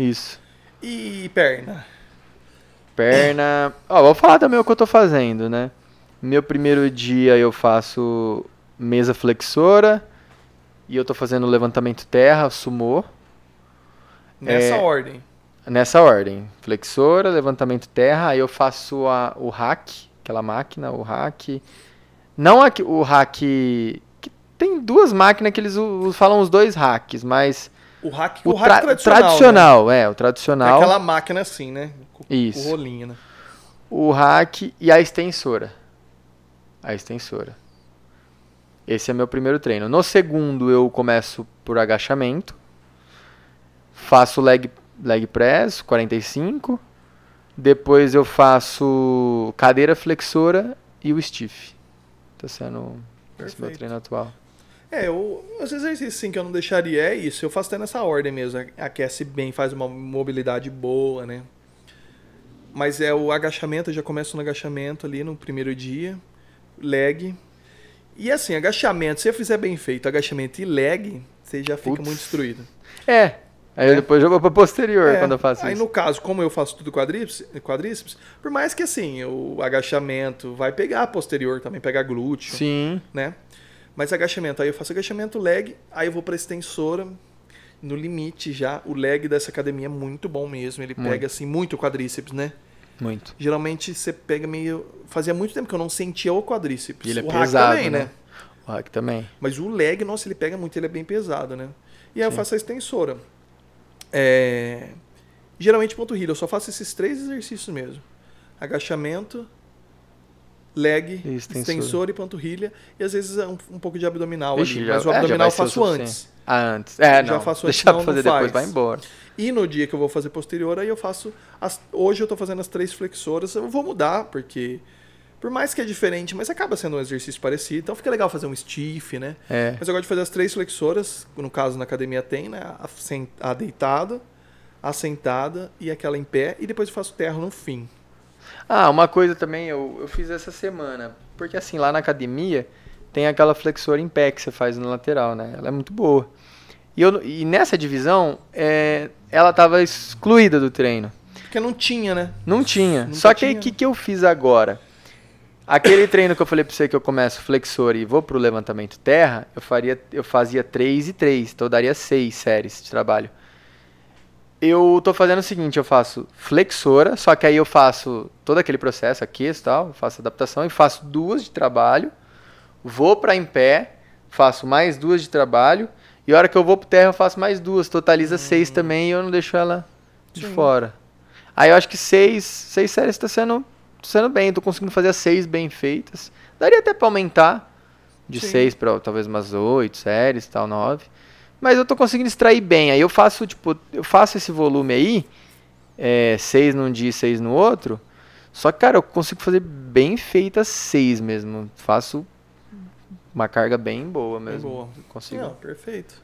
Isso. E perna? Perna. Ó, vou falar também o que eu tô fazendo, né? Meu primeiro dia eu faço mesa flexora e eu tô fazendo levantamento terra, sumô. Nessa é, ordem? Nessa ordem. Flexora, levantamento terra, aí eu faço a, o hack, aquela máquina, o hack. Não a, o hack. Tem duas máquinas que eles falam os dois hacks, mas o hack, o, o hack tra tradicional. Né? Tradicional, né? é, o tradicional. É aquela máquina assim, né? Com, Isso. O rolinho, né? O hack e a extensora. A extensora. Esse é meu primeiro treino. No segundo, eu começo por agachamento. Faço leg, leg press, 45. Depois eu faço cadeira flexora e o stiff. Tá sendo Perfeito. esse meu treino atual. É, eu, os exercícios sim que eu não deixaria é isso. Eu faço até nessa ordem mesmo. Aquece bem, faz uma mobilidade boa, né? Mas é o agachamento, eu já começo no agachamento ali no primeiro dia. Leg. E assim, agachamento, se eu fizer bem feito agachamento e leg, você já fica muito destruído. É. Aí é. depois jogo para posterior é. quando eu faço aí, isso. Aí no caso, como eu faço tudo quadríceps, quadríceps, por mais que assim, o agachamento vai pegar posterior também, pegar glúteo. Sim. Né? Mas agachamento, aí eu faço agachamento, leg, aí eu vou para extensora, no limite já. O leg dessa academia é muito bom mesmo, ele muito. pega assim muito o quadríceps, né? Muito. Geralmente você pega meio. Fazia muito tempo que eu não sentia o quadríceps. E ele é o pesado, também, né? né? O hack também. Mas o leg, nossa, ele pega muito, ele é bem pesado, né? E aí Sim. eu faço a extensora. É... Geralmente ponto rio eu só faço esses três exercícios mesmo. Agachamento, leg, extensor. extensor. e panturrilha, e às vezes é um, um pouco de abdominal hoje ali, mas o é, abdominal eu faço antes. Ah, antes. É, não. Já faço antes, não, pra fazer não depois, vai embora. E no dia que eu vou fazer posterior, aí eu faço. As, hoje eu tô fazendo as três flexoras, eu vou mudar, porque. Por mais que é diferente, mas acaba sendo um exercício parecido. Então fica legal fazer um stiff, né? É. Mas eu gosto de fazer as três flexoras, no caso na academia tem, né? A, a deitada, a sentada e aquela em pé. E depois eu faço terra no fim. Ah, uma coisa também eu, eu fiz essa semana. Porque assim, lá na academia tem aquela flexora em pé que você faz no lateral, né? Ela é muito boa. E, eu, e nessa divisão, é, ela estava excluída do treino. Porque não tinha, né? Não tinha. Nunca Só que o que, que eu fiz agora? Aquele treino que eu falei pra você que eu começo flexor e vou pro levantamento terra, eu faria, eu fazia 3 e 3, então eu daria 6 séries de trabalho eu tô fazendo o seguinte, eu faço flexora, só que aí eu faço todo aquele processo aqui e tal, faço adaptação e faço duas de trabalho, vou para em pé, faço mais duas de trabalho, e a hora que eu vou pro terra eu faço mais duas, totaliza hum. seis também e eu não deixo ela de Sim. fora. Aí eu acho que seis, seis séries tá sendo, tá sendo bem, tô conseguindo fazer as seis bem feitas. Daria até para aumentar de Sim. seis para talvez umas oito séries, tal, nove mas eu tô conseguindo extrair bem. Aí eu faço, tipo, eu faço esse volume aí, é, seis num dia e seis no outro. Só que, cara, eu consigo fazer bem feita seis mesmo. Faço uma carga bem boa mesmo. Bem boa. Consigo. Não, perfeito.